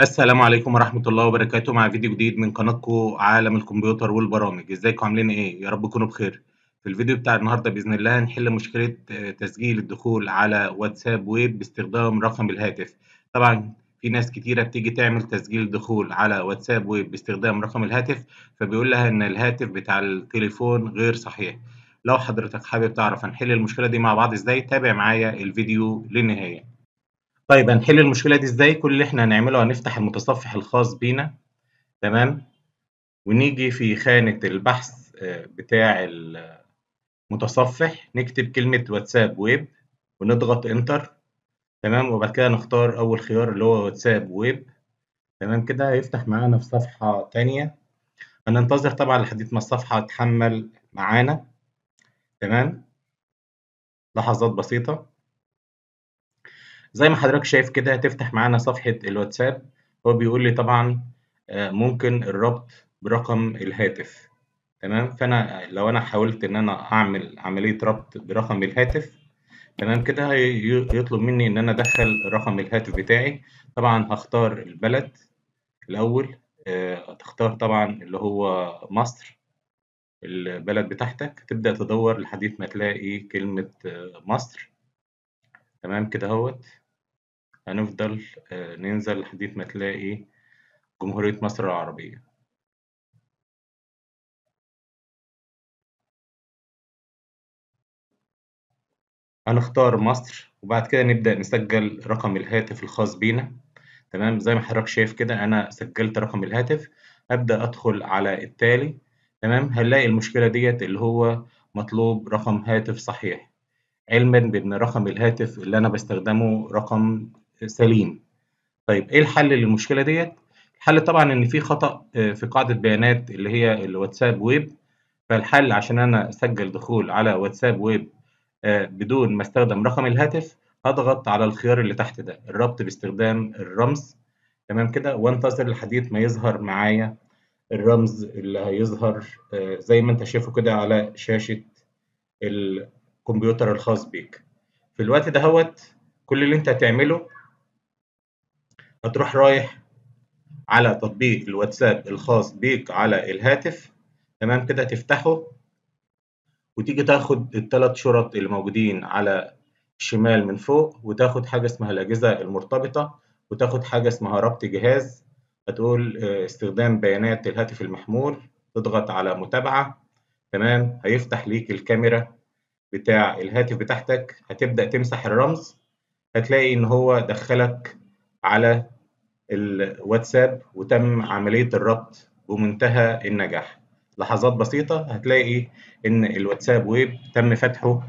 السلام عليكم ورحمة الله وبركاته مع فيديو جديد من قناتكم عالم الكمبيوتر والبرامج ازيكم عاملين ايه يا رب تكونوا بخير في الفيديو بتاع النهاردة بإذن الله هنحل مشكلة آه، تسجيل الدخول على واتساب ويب باستخدام رقم الهاتف طبعا في ناس كتيرة بتيجي تعمل تسجيل دخول على واتساب ويب باستخدام رقم الهاتف فبيقول لها ان الهاتف بتاع التليفون غير صحيح لو حضرتك حابب تعرف هنحل المشكلة دي مع بعض ازاي تابع معايا الفيديو للنهاية طيب هنحل المشكلة دي ازاي؟ كل اللي احنا هنعمله هنفتح المتصفح الخاص بينا تمام؟ ونيجي في خانة البحث آه، بتاع المتصفح نكتب كلمة واتساب ويب ونضغط انتر تمام وبعد كده نختار أول خيار اللي هو واتساب ويب تمام كده هيفتح معانا في صفحة تانية هننتظر طبعا لحد ما الصفحة تحمل معانا تمام لحظات بسيطة زي ما حضرتك شايف كده هتفتح معانا صفحة الواتساب هو بيقول لي طبعا آه، ممكن الربط برقم الهاتف تمام فانا لو انا حاولت ان انا اعمل عملية ربط برقم الهاتف تمام كده هيطلب مني ان انا ادخل رقم الهاتف بتاعي طبعا هختار البلد الاول آه، هتختار طبعا اللي هو مصر البلد بتاعتك تبدأ تدور لحد ما تلاقي كلمة آه، مصر تمام كده اهوت هنفضل آه، ننزل لحديث ما تلاقي جمهورية مصر العربية هنختار مصر وبعد كده نبدأ نسجل رقم الهاتف الخاص بينا تمام زي ما حضرتك شايف كده أنا سجلت رقم الهاتف أبدأ أدخل على التالي تمام هنلاقي المشكلة ديت اللي هو مطلوب رقم هاتف صحيح علما بأن رقم الهاتف اللي أنا بستخدمه رقم سليم طيب ايه الحل للمشكله ديت الحل طبعا ان في خطا آه، في قاعده بيانات اللي هي الواتساب ويب فالحل عشان انا اسجل دخول على واتساب ويب آه، بدون ما استخدم رقم الهاتف هضغط على الخيار اللي تحت ده الربط باستخدام الرمز تمام كده وانتظر لحد ما يظهر معايا الرمز اللي هيظهر آه، زي ما انت شايفه كده على شاشة الكمبيوتر الخاص بيك في الوقت دهوت كل اللي انت هتعمله هتروح رايح على تطبيق الواتساب الخاص بيك على الهاتف تمام كده تفتحه وتيجي تاخد الثلاث شرط اللي موجودين على الشمال من فوق وتاخد حاجة اسمها الأجهزة المرتبطة وتاخد حاجة اسمها ربط جهاز هتقول آه، استخدام بيانات الهاتف المحمول تضغط على متابعة تمام هيفتح ليك الكاميرا بتاع الهاتف بتاعتك هتبدأ تمسح الرمز هتلاقي إن هو دخلك على الواتساب وتم عملية الربط بمنتهى النجاح لحظات بسيطة هتلاقي إن الواتساب ويب تم فتحه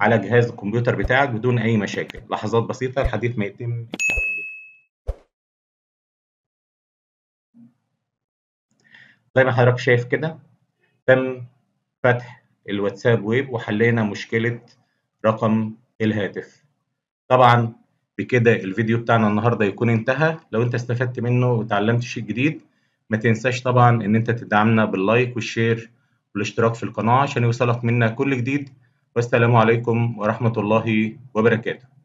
على جهاز الكمبيوتر بتاعك بدون أي مشاكل لحظات بسيطة لحديث ما يتم زي ما حضرتك شايف كده تم فتح الواتساب ويب وحلينا مشكلة رقم الهاتف طبعا بكده الفيديو بتاعنا النهارده يكون انتهى لو انت استفدت منه وتعلمت شيء جديد ما تنساش طبعا ان انت تدعمنا باللايك والشير والاشتراك في القناه عشان يوصلك منا كل جديد والسلام عليكم ورحمه الله وبركاته